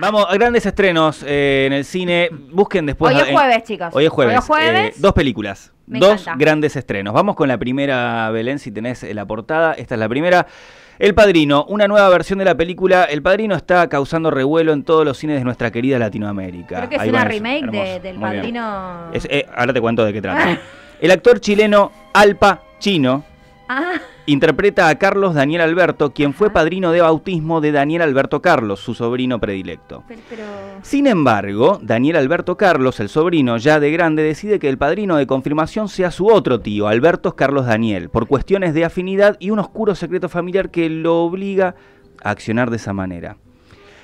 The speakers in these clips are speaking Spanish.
Vamos a grandes estrenos eh, en el cine. Busquen después. Hoy es jueves, chicos. Hoy es jueves. Eh, dos películas. dos grandes estrenos. Vamos con la primera, Belén, si tenés eh, la portada. Esta es la primera. El Padrino, una nueva versión de la película. El Padrino está causando revuelo en todos los cines de nuestra querida Latinoamérica. Creo que es una remake del Padrino. ahora te cuento de qué trata. el actor chileno Alpa Chino. Ah Interpreta a Carlos Daniel Alberto, quien fue ah. padrino de bautismo de Daniel Alberto Carlos, su sobrino predilecto. Sin embargo, Daniel Alberto Carlos, el sobrino ya de grande, decide que el padrino de confirmación sea su otro tío, Alberto Carlos Daniel, por cuestiones de afinidad y un oscuro secreto familiar que lo obliga a accionar de esa manera.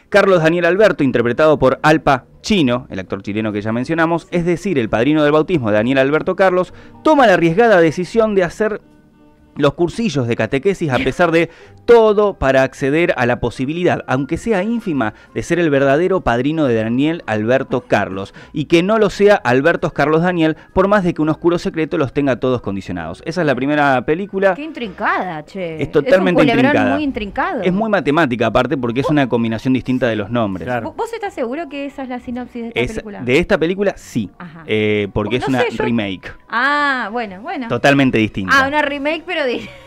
Carlos Daniel Alberto, interpretado por Alpa Chino, el actor chileno que ya mencionamos, es decir, el padrino del bautismo de Daniel Alberto Carlos, toma la arriesgada decisión de hacer los cursillos de catequesis a pesar de todo para acceder a la posibilidad, aunque sea ínfima, de ser el verdadero padrino de Daniel Alberto Carlos y que no lo sea Alberto Carlos Daniel por más de que un oscuro secreto los tenga todos condicionados. Esa es la primera película. Qué intrincada, che. Es totalmente es intrincada. muy Es muy matemática aparte porque es una combinación distinta de los nombres. ¿Vos estás seguro que esa es la sinopsis de esta película? De esta película sí, eh, porque es una remake. Ah, bueno, bueno. Totalmente distinta. Ah, una remake pero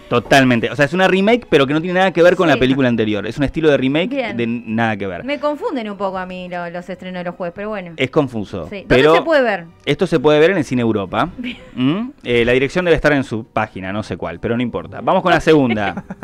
Totalmente. O sea, es una remake, pero que no tiene nada que ver con la película anterior. Es un estilo de remake de nada que ver. Me confunden un poco a mí los estrenos de los jueves, pero bueno. Es confuso. pero puede ver? Esto se puede ver en el Cine Europa. ¿Mm? Eh, la dirección debe estar en su página, no sé cuál, pero no importa. Vamos con la segunda.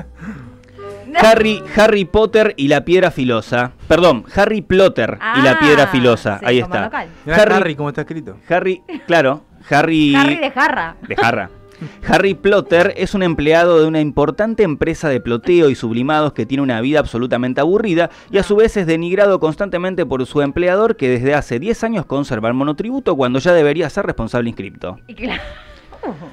Harry, Harry Potter y la piedra filosa. Perdón, Harry Plotter y la piedra ah, filosa. Ahí está. Harry, ¿cómo está escrito? Harry, claro. Harry. Harry de jarra. De jarra. Harry Plotter es un empleado de una importante empresa de ploteo y sublimados que tiene una vida absolutamente aburrida y a su vez es denigrado constantemente por su empleador que desde hace 10 años conserva el monotributo cuando ya debería ser responsable inscripto.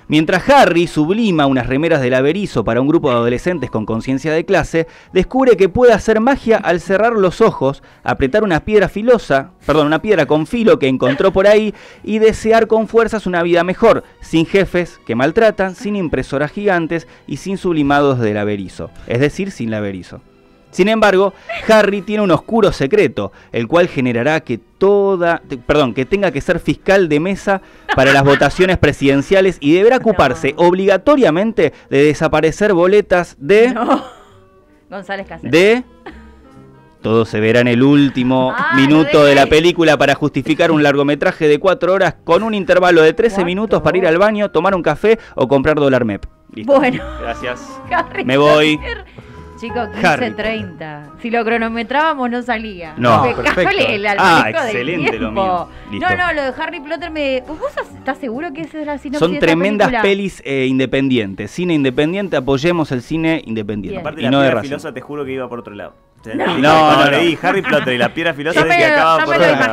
Mientras Harry sublima unas remeras del averizo para un grupo de adolescentes con conciencia de clase, descubre que puede hacer magia al cerrar los ojos, apretar una piedra filosa, perdón, una piedra con filo que encontró por ahí y desear con fuerzas una vida mejor, sin jefes que maltratan, sin impresoras gigantes y sin sublimados del averizo, es decir, sin laberizo. Sin embargo, Harry tiene un oscuro secreto, el cual generará que toda, perdón, que tenga que ser fiscal de mesa para las votaciones presidenciales y deberá ocuparse obligatoriamente de desaparecer boletas de González Cáceres. De todo se verá en el último ah, minuto de la película para justificar un largometraje de cuatro horas con un intervalo de 13 minutos para ir al baño, tomar un café o comprar dólar MEP. Bueno. Gracias. Me voy. Chicos, 15.30. Si lo cronometrábamos no salía. No, perfecto. ah, excelente lo mío. No, no, lo de Harry Potter me... ¿Vos estás seguro que esa es la sinopsis Son tremendas pelis eh, independientes. Cine independiente, apoyemos el cine independiente. Aparte, y la piedra filosa te juro que iba por otro lado. No, no, leí Harry Potter y la piedra filosa que acaba por, este, la,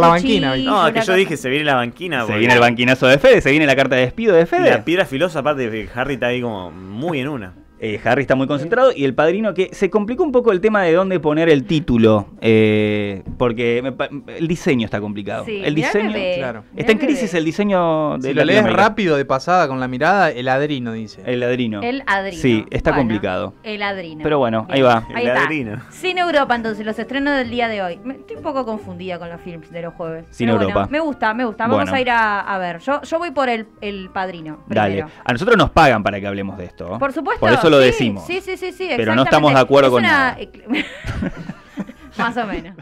banquina. No, que yo dije, se viene la banquina. Se viene el banquinazo de Fede, se viene la carta de despido de Fede. Y la piedra filosa, aparte, Harry está ahí como muy en una. Eh, Harry está muy concentrado y el padrino que se complicó un poco el tema de dónde poner el título, eh, porque el diseño está complicado. el diseño claro. está en crisis el diseño de Si lo lees rápido de pasada con la mirada, el ladrino dice. El ladrino. El ladrino. Sí, está complicado. El ladrino. Pero bueno, ahí va. el ladrino. Sin Europa entonces, los estrenos del día de hoy. Estoy un poco confundida con los films de los jueves. Sin Europa. me gusta, me gusta. Vamos a ir a, ver. Yo, yo voy por el, padrino. Dale. A nosotros nos pagan para que hablemos de esto. Por supuesto lo decimos. Sí, sí, sí, Pero no estamos de acuerdo con Más o menos.